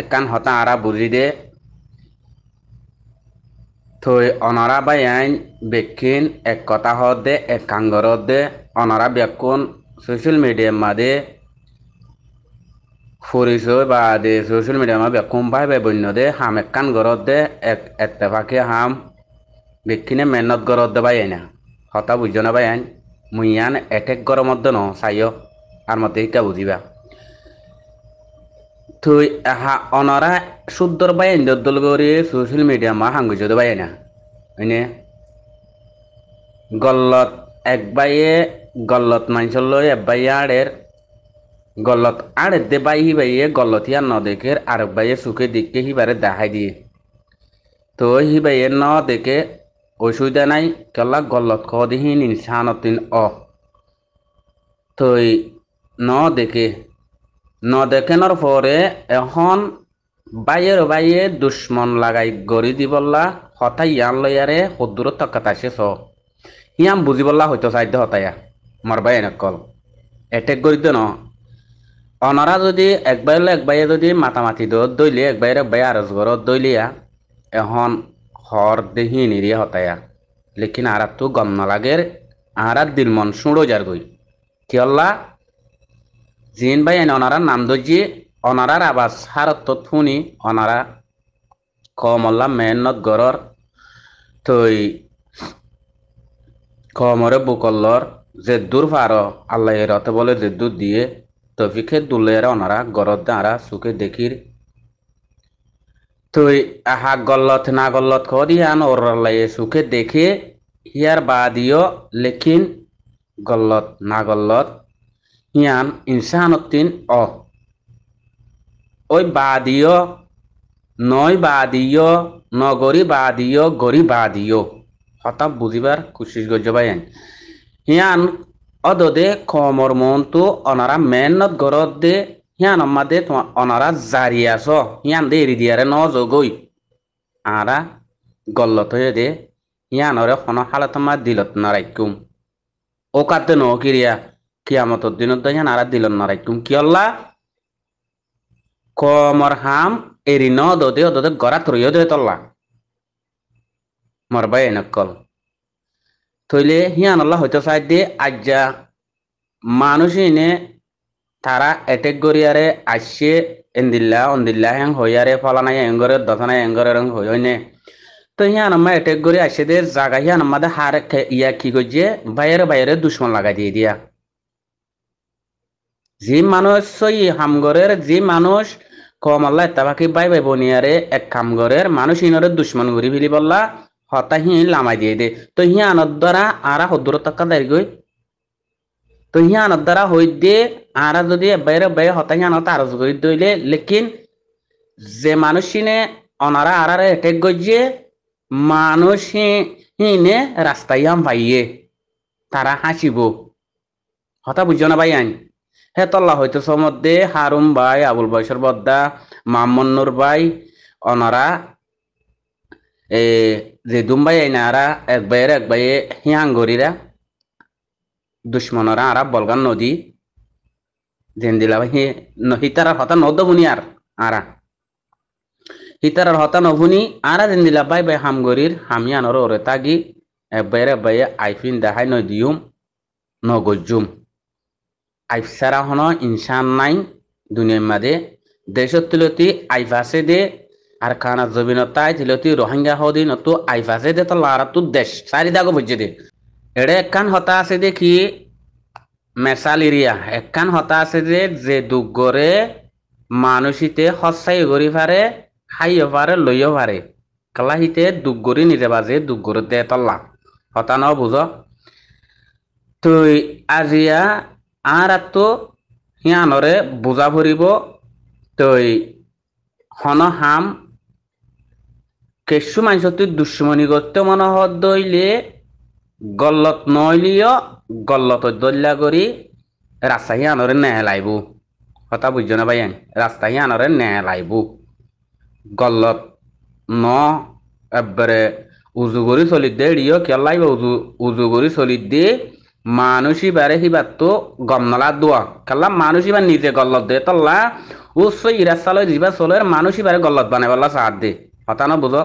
একান হতা আরা বুলিরে থই অনৰা বাই আইন বেক্ষিন এক কথা দে এক কাংগৰত দে অনৰা ব্যাকুণ সোশ্যাল মিডিয়া মাদে ফুৰিছৈ বা দে সোশ্যাল মিডিয়া মা ব্যাকুম ভাই বাই বন্য দে হাম একান ঘৰত দে এক এত্তেফাকে হাম বেক্ষিনে মেহনত ঘৰত দে বাই আইনা হতা বুজ না বাই আইন মুইয়ান এটেক গৰমত ন চাইয় আৰু মতে শিকা বুঝিবা তুই হা অনরা শুদ্ধর বাইন দল করে সোশ্যাল মিডিয়া মা হাঙ্গু যদি বাইনা হইনে গল্লত এক বাইয়ে গল্লত মানুষের লই এক বাই আড়ের গল্লত আড়ের দে বাই হি বাইয়ে গল্লত হিয়া ন দেখে আর এক বাইয়ে সুখে দিককে হিবারে দেখাই দিয়ে তো হি বাইয়ে ন দেখে অসুবিধা নাই কেলা গল্লত কদিহীন ইনসানতিন অ তই ন দেখে ন দেখানোর পরে এখন বাইয়ের বাইয়ে দুশ্মন লাগাই গড়ি দিবল্লা হতাই ইয়ান লয়ারে সদূর তকাতা শেষ ইয়াম বুঝিবল্লা হয়তো সাধ্য হতায়া মরবাই কল এটেক গড়ি দে ন অনরা যদি এক একবাইয়ে যদি মাতামাতি দৈলি একবাইরে বাই আরজ ঘর দৈলিয়া এখন হর দেহি নিরিয়ে হতায়া লেকিন আরাত গম নালাগের আহারাত দিলমন সুড়ো যার গই কিয়ল্লা জিন ভাই এনে অনারার নাম দজি অনারার আবাস হারত তো থুনি অনারা কমল্লা মেহনত গরর তৈ কমরে বুকল্লর যে দূর পার আল্লাহ রতে বলে যে দূর দিয়ে তফিকে দুলের অনারা গরত দাঁড়া সুখে দেখির তুই আহা গল্লত না গল্লত করি আন ওর লাগে সুখে দেখে ইয়ার বা দিও লেকিন গল্লত না গল্লত ইয়ান ইনসাহানতিন অ ওই বাদিও নয় বাদিও নগরী বাদিও গরি বাদিও হঠাৎ বুঝিবার কোশিস করছে ভাই হিয়ান অদদে কমর মনতো অনারা মেহনত গরত দে হিয়ান অম্মাদে তোমার অনারা জারি আস হিয়ান দে এরি দিয়ারে ন যোগই আরা গল্লত হয়ে দে হিয়ানরে হন আমার দিলত নারাইকুম ওকাতে ন কিরিয়া কিয়ামতর দিনত দয়ান আর দিলন নারাইকুম কি অল্লা কমর হাম এরি ন দদে দদে গরা দে তল্লা মরবাই এনেকল থইলে হিয়ান আল্লাহ হয়তো সাইড দিয়ে আজ্জা মানুষ এনে তারা এটেক গরিয়ারে আসছে এন্দিল্লা অন্দিল্লা হ্যাং হইয়ারে ফলানা এঙ্গরে দশানা এঙ্গরে রং হইনে তো হিয়ান আম্মা এটেক গরি আসে দে জাগা হিয়ান আমাদের হার ইয়া কি করছে বাইরে বাইরে দুশ্মন লাগাই দিয়ে দিয়া যে মানুষ সই ঘরের যে মানুষ কম আল্লাহ তাবাকি বাই বাই বনিয়ারে এক কাম ঘরের মানুষ ইনরে দুশ্মন ঘুরি ফিলি বললা হতা হি লামাই দিয়ে দে তো হিয়া আনদ দ্বারা আরা হদ্দুর টাকা দাঁড়ি গই তো হিয়া আনদ দ্বারা হই দে আরা যদি বাইরে বাইরে হি আনত আরজ করি দইলে লেকিন যে মানুষিনে অনারা আরারে এটে গজে মানুষ হিনে রাস্তায় আম পাইয়ে তারা হাসিব হতা বুঝো না ভাই আইন হেতল্লা হইতে সমধ্যে হারুম ভাই আবুল বয়সর বদ্দা মামন্নুর ভাই অনারা এ যে দুম্বাই আইনারা এক ভাইয়ের এক বাইয়ে হিয়াঙ্গরিরা দুশ্মনরা আরা বলগান নদী দিলা হি হিতারার হতা নদমুনি বুনি আর আরা হিতারার হতা নভুনি আরা জেন্দিলা ভাই বাই হামগরির হামিয়ানর ওরে তাগি এক ভাইয়ের এক ভাইয়ে আইফিন দাহাই নদীয়ুম নগজ্জুম আইফসারা হন ইনসান নাই দুনিয়ার মাদে দেশত তুলতি আইফাসে দে আর খানা জবিনতায় তিলতি রোহিঙ্গা হদি নতু আইফাসে দে তো লারাতু দেশ চারিদাগো বুঝে দে এড়ে একখান হতা আছে দেখি মেসাল এরিয়া একখান হতা আছে যে যে দুগরে মানুষিতে সচ্চাই গড়ি পারে খাইও পারে লইও পারে কালাহিতে দুগরি নিজে বাজে দুগরতে তল্লা হতা ন বুঝ তুই আজিয়া আঁৰাত সিয়ানৰে বুজা ভৰিব তই হন হাম কেঁচু মাংসটো দুশ্মনী গত্য মনহত দৈলে গল্লত নইলিয় গল্লত দল্যা কৰি ৰাস্তা সিয়ানৰে নেহেলাইব কথা বুজিছ না ভাই ৰাস্তা সিয়ানৰে নেহেলাইব গল্লত ন এবারে উজু কৰি চলি দে ৰিয় কেলাই উজু উজু কৰি চলি দে মানুষই বারে হিবার তো গমনলা দোয়া কাল্লা মানুষই বা নিজে গল্লত দে তল্লা উচ্চ ইরাসালয় জিবা চলের মানুষই বারে গল্লত বানাই বললা সাহাত দে হতানো বুঝো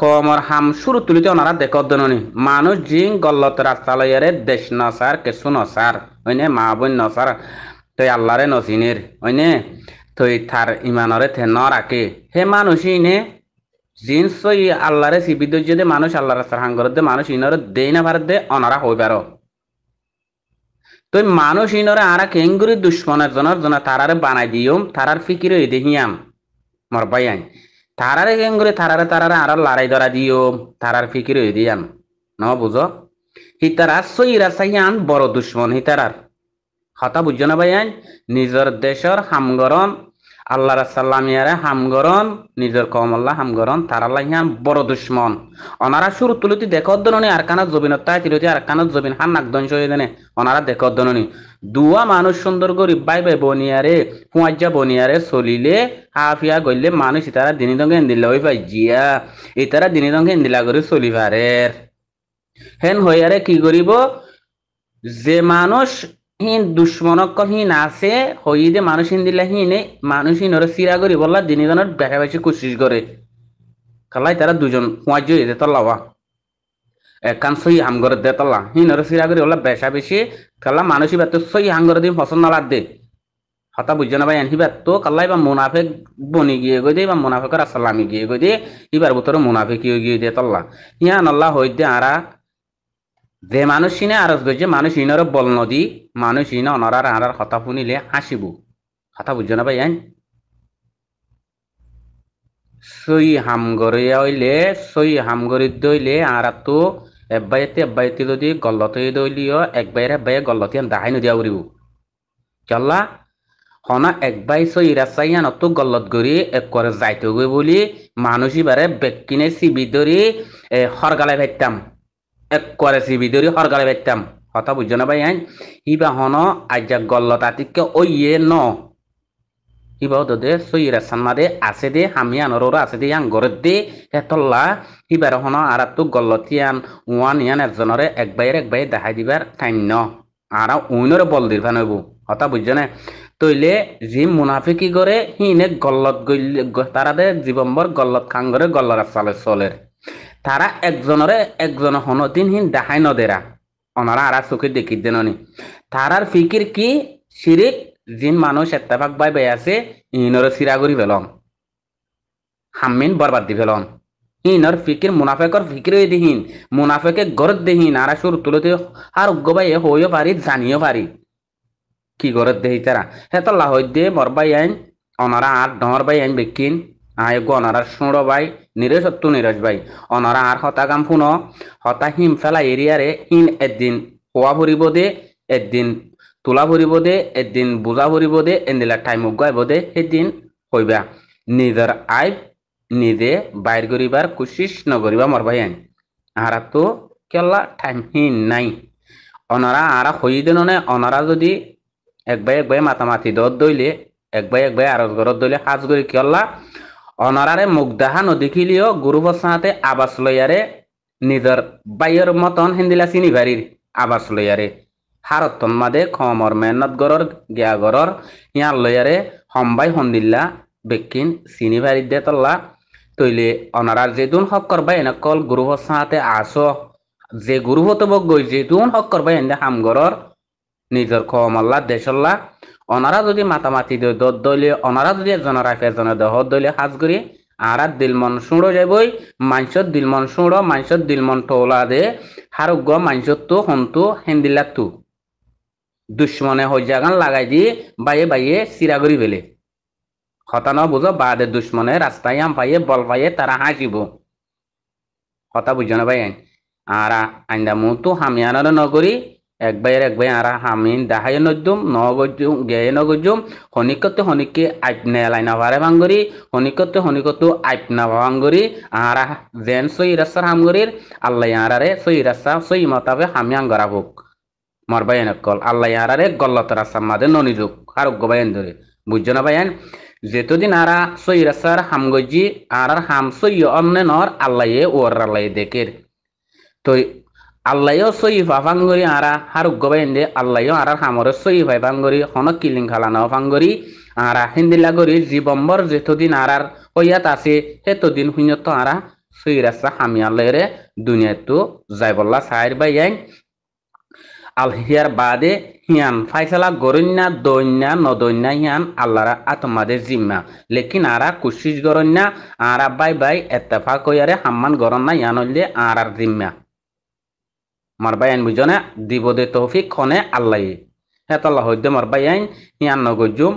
কমর হাম শুরু তুলিতে ওনারা দেখ দননি মানুষ জিং গল্লত রাস্তালয়ারে দেশ ন সার কেসু ন সার ওইনে মা বোন ন সার তই আল্লাহরে নসিনের ওইনে তই থার ইমানরে থে ন রাখে হে মানুষ ইনে জিন্স আল্লাহরে সিবিদ্য যদি মানুষ আল্লাহ রাস্তার হাঙ্গর দে মানুষ ইনরে দেই না ভারত দে অনারা হইবার তো মানুষ ইনরে আর কেঙ্গুরি দুশ্মনের জনের জন তারারে বানাই দিয়ম তারার ফিকির এই দেহিয়াম মর বাইয়াই তারারে কেঙ্গুরি তারারে তারারে আর লড়াই ধরা দিয়ম তারার ফিকির এই দিয়াম ন বুঝো হিতারা সইরা সাইয়ান বড় দুশ্মন হিতারার হতা বুঝো না ভাইয়াই নিজের দেশের হামগরণ আল্লাহ রাসাল্লামিয়ারে হামগরণ নিজের কমল্লা হামগরণ তারাল্লা ইহান বড় দুশ্মন অনারা সুর তুলতি দেখদননি আর কানা জবিন তাই আর কানা জবিন হান নাকদন সয়ে দেনে অনারা দেখদননি দুয়া মানুষ সুন্দর করি বাই বাই বনিয়ারে ফুয়াজ্জা বনিয়ারে চলিলে হাফিয়া গইলে মানুষ ইতারা দিনী দঙ্গে এন্দিল্লা হই পাই জিয়া ইতারা দিনী দঙ্গে এন্দিলা করে চলি হেন হইয়ারে কি করিব যে মানুষ হিন দুশ্মনকহীন আছে হইদে মানুষিন দিলা হিনে মানুষিন ওরা সিরা করি বললা দিনে জনের বেশাবেশি কোশিস করে খালাই তারা দুজন কুয়াজ হইতে তল্লাওয়া একান সই হামগর দে তল্লা হিন ওরা করি বললা বেশাবেশি খালা মানুষই বাত সই হামগর দিন ফসল নালাদ দে হতা বুঝছো না ভাই আনহি তো কাল্লা এবার মুনাফেক বনি গিয়ে গই দে বা মুনাফেকর আসালামি গিয়ে গই দে ইবার বুতরে মুনাফেক গিয়ে গিয়ে দে তল্লা ইয়ান আল্লাহ হইতে আরা যে মানুষিনে আরজ গেছে মানুষিনর বল নদী মানুষিন অনরার আনার কথা শুনিলে হাসিব কথা বুঝো না ভাই আইন সই হামগরি হইলে সই হামগরি দইলে আরা তো এব্বাইতে এব্বাইতে যদি এক দইলিও একবাইরে একবাইয়ে গলত দাহাই নদিয়া উড়িব চল্লা হনা একবাই সই রাসাইয়ান তো গলত গড়ি এক করে যাইতে গই বলি মানুষ এবারে বেকিনে চিবি ধরি সরগালে ভাইতাম এক করেছি বিদরি হরগারে বেতাম কথা বুঝছো না ভাই আইন হ্যাঁ? ইবা হন আজ্জা গল্ল তাতিকে ওইয়ে ন ইবাও দে সইরা সান্মা দে আছে দে হামি আনর ওরা আছে দে ইয়ান গরত দে হেতল্লা ইবার হন আর তো গল্লতিয়ান ওয়ান ইয়ান একজনরে এক বাইরে এক বাইরে দেখাই দিবার টাইম ন আর উইনরে বল দির ফানবু কথা বুঝছো না তইলে যি মুনাফিকি করে হিনে গল্লত গল্লত তারা দে জীবম্বর গল্লত খাঙ্গরে গল্লরা চালে চলের তারা একজনরে একজন হনতিনহীন দেখাই নদেরা অনারা আর চোখে দেখি দেননি তারার ফিকির কি সিরিক যিন মানুষ এত্তাফাক বাই বাই আছে ইনর সিরাগুড়ি ফেলম হাম্মিন বরবাদ দি ফেলম ইনর ফিকির মুনাফেকর ফিকির হয়ে দিহীন মুনাফেকে গরত দেহীন আর সুর তুলতে আর গবাই হইও পারি জানিও পারি কি গরত দেহি তারা হে তো লাহই দিয়ে বরবাই আইন অনারা আর ডর বাই আইন বেকিন আয়োগ অনারা সুঁড় বাই নিৰেশত্তু নিৰজ বাই অনৰা আৰ হতাগাম ফুন হতা হিম ফেলা এৰিয়াৰে ইন এদিন খোৱা ভৰিব দে এদিন তোলা ভৰিব দে এদিন বুজা ভৰিব দে এদিলা টাইম উগুৱাইব দে সেইদিন হৈবা নিজৰ আইব নিজে বাইৰ কৰিবাৰ কোচিছ নকৰিবা মৰবাই আইন তো কেলা টাইম নাই অনাৰা আর হই দেননে অনাৰা যদি একবাই একবাই মাতামাতি দত দৈলে একবাই একবাই আৰজ ঘৰত দৈলে সাজ কৰি কেলা অনরারে মুগ্ধাহা নদীখিলিও গুরু বসাহাতে আবাস লইয়ারে নিজর বাইয়ের মতন হিন্দিলা চিনি বাড়ির আবাস লইয়ারে হারত তন্মাদে খমর মেহনত গরর গিয়া গরর ইয়ার লইয়ারে হম্বাই হন্দিল্লা বেকিন চিনি বাড়ির দে তল্লা তৈলে অনারার যেদুন হক করবাই এনেকল গুরু বসাহাতে আস যে গুরু হতব গই যেদুন হক করবাই এনে হামগরর নিজর খমল্লা দেশল্লা অনারা যদি মাতামাতি দত দলি অনারা যদি এজনের রাখে এজনে দহত দলীয় সাজ করি আড়াত দিলমন সুঁড়ো যাবই মাংসত দিলমন সুঁড়ো মাংসত দিলমন টোলা দে হারুগ্য মাংসত তো হন্তু হেন্দিলা তু দুশ্মনে শয্যাগান লাগাই দি বাইয়ে বাইয়ে চিরা করি ফেলে হতান ন বুঝো বাদে দুশ্মনে রাস্তায় আম পাইয়ে বল পাইয়ে তারা হাসিব হতা বুঝো না ভাই আইন আর আইন্দা মু তো হামিয়ানোর নগরী এক বাইয়ের এক বাই আরা হামিন দাহাই নজ্জুম নগজুম গেয়ে নগজুম হনিকতে হনিকে আইপ নেলাইনা ভারে ভাঙ্গরি হনিকতে হনিকতু আইপ না ভাঙ্গরি আরা জেন সই রাস্তার হামগরির আল্লাহ আরারে সই রাস্তা সই মতাবে হামি আঙ্গরা ভুক মর বাইন কল আল্লাহ আরারে গল্লত রাসার মাদে আর আরোগ্য বাইন ধরে বুঝছো না বাইন যেতদিন আরা সই রাস্তার হামগজি আর হাম সই অন্য নর আল্লাহ ওর আল্লাহ দেখের তো আল্লাহও সহি ফাফাঙ্গরি আরা হারুক গবাইন্দে আল্লাহও আরার হামরে সহি ফাইফাঙ্গরি হনক কিলিং খালানো ফাঙ্গরি আরা হিন্দিলাগরি জীবম্বর যেতদিন আরার কইয়াত আছে সেতদিন শূন্যত আরা সহি রাস্তা হামি আল্লাহরে দুনিয়াতো যাই বললা সাইর বাই আইন আল হিয়ার বাদে হিয়ান ফাইসালা গরণ্যা দৈন্যা নদৈন্যা হিয়ান আল্লাহরা আত্মাদের জিম্মা লেকিন আরা কুশিস গরণ্যা আরা বাই বাই এত্তেফা কইয়ারে হাম্মান গরণ্যা ইয়ান হইলে আরার জিম্মা মার বাই আইন বুঝনে দিব দে তৌফিক খনে আল্লাহ হেত আল্লাহ হইদে মার আইন ইয়ান নগজুম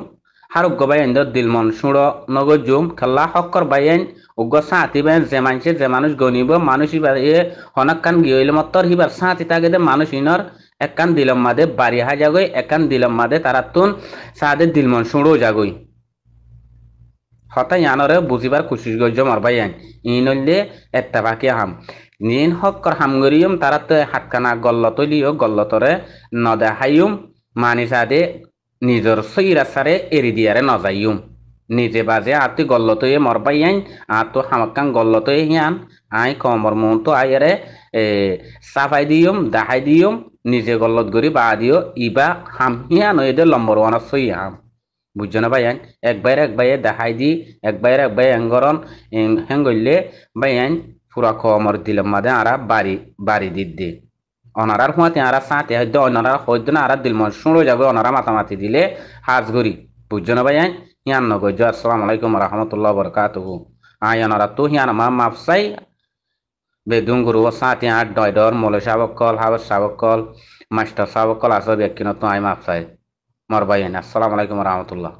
হারুগ্য বাই আইন দিল মন সুড় নগজুম খেলা হকর বাই আইন উগ্র সাঁতি বাই যে মানছে যে মানুষ গণিব মানুষ ইবার এ হনক কান গিয়েল মতর হিবার সাঁতি তাকে দে মানুষ ইনর একান দিলম মাদে বাড়ি হা জাগই একান দিলম মাদে তারা তুন সাদে দিলমন সুড়ো জাগই হতা ইয়ানরে বুঝিবার কোশিশ গজ্জ মার আইন ইনলে একটা বাকি আহাম জিন হকর হামগরিয়ম তারা তো হাতকানা গল্ল তলিও গল্লতরে নদে হাইম মানি যাদে নিজের সইরা সারে এরি দিয়ারে নজাইম নিজে বাজে আতি গল্লতয়ে মরবাই আইন আতো হামাক্কান গল্লতয়ে হিয়ান আই কমর মন তো আইয়ারে সাফাই দিয়ম দাহাই দিয়ম নিজে গল্লত গরি বা দিও ইবা হাম হিয়ান এদের লম্বর ওয়ানা সই হাম বুঝছো না ভাই আইন একবার একবারে দেখাই দি একবার একবার এঙ্গরন হেঙ্গলে ভাই আইন পুরা ಪೂರ ಕೋಮರ್ ದಿಲ ಮದೆ বাড়ি ಬಾರಿ ಬಾರಿದಿದ್ದೆ অনারার হুঁয়াতে আরা সাঁতে হয়তো অনারা হয়তো না আরা দিল শুনো যাবে অনারা মাতামাতি দিলে হাজ ঘুরি বুঝছো না ভাই হিয়ান নগজ আসসালাম আলাইকুম রহমতুল্লাহ বরকাত আই অনারা তো হিয়ান মা মাপসাই বেদুং গুরু সাঁতে আট ডয় ডর মলে সাবকল হাবর সাবকল মাস্টার সাবকল আসবে কিনা তো আই মাপসাই মর ভাই আসসালাম আলাইকুম রহমতুল্লাহ